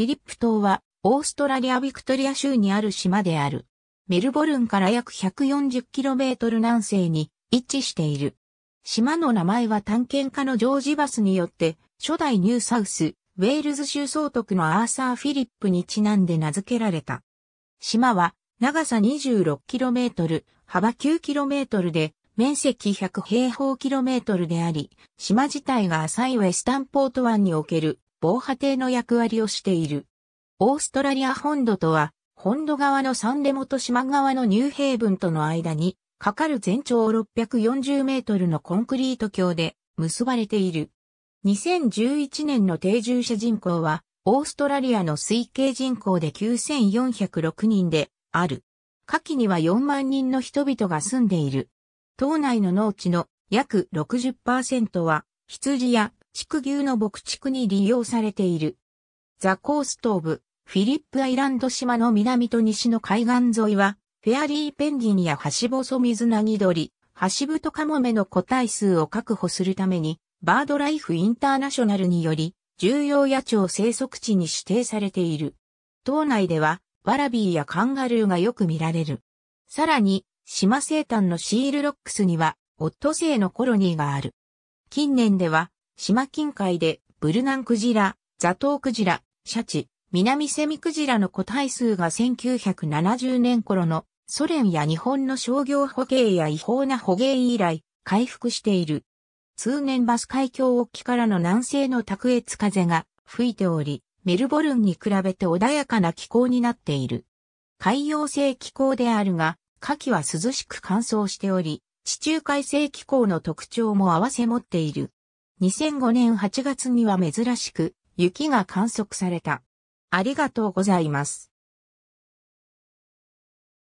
フィリップ島は、オーストラリア・ビクトリア州にある島である。メルボルンから約 140km 南西に位置している。島の名前は探検家のジョージ・バスによって、初代ニューサウス、ウェールズ州総督のアーサー・フィリップにちなんで名付けられた。島は、長さ 26km、幅 9km で、面積100平方キロメートルであり、島自体が浅いウェスタンポート湾における防波堤の役割をしている。オーストラリア本土とは、本土側のサンデモと島側のニューヘイブンとの間に、かかる全長640メートルのコンクリート橋で結ばれている。2011年の定住者人口は、オーストラリアの推計人口で9406人である。下記には4万人の人々が住んでいる。島内の農地の約60%は羊や畜牛の牧畜に利用されている。ザコーストーブ、フィリップアイランド島の南と西の海岸沿いは、フェアリーペンギンやハシボソミズナギドリ、ハシブトカモメの個体数を確保するために、バードライフインターナショナルにより、重要野鳥生息地に指定されている。島内では、ワラビーやカンガルーがよく見られる。さらに、島西端のシールロックスには、オットセイのコロニーがある。近年では、島近海でブルナンクジラ、ザトウクジラ、シャチ、南セミクジラの個体数が1970年頃のソ連や日本の商業捕鯨や違法な捕鯨以来回復している。通年バス海峡沖からの南西の卓越風が吹いており、メルボルンに比べて穏やかな気候になっている。海洋性気候であるが、夏季は涼しく乾燥しており、地中海性気候の特徴も合わせ持っている。2005年8月には珍しく雪が観測された。ありがとうございます。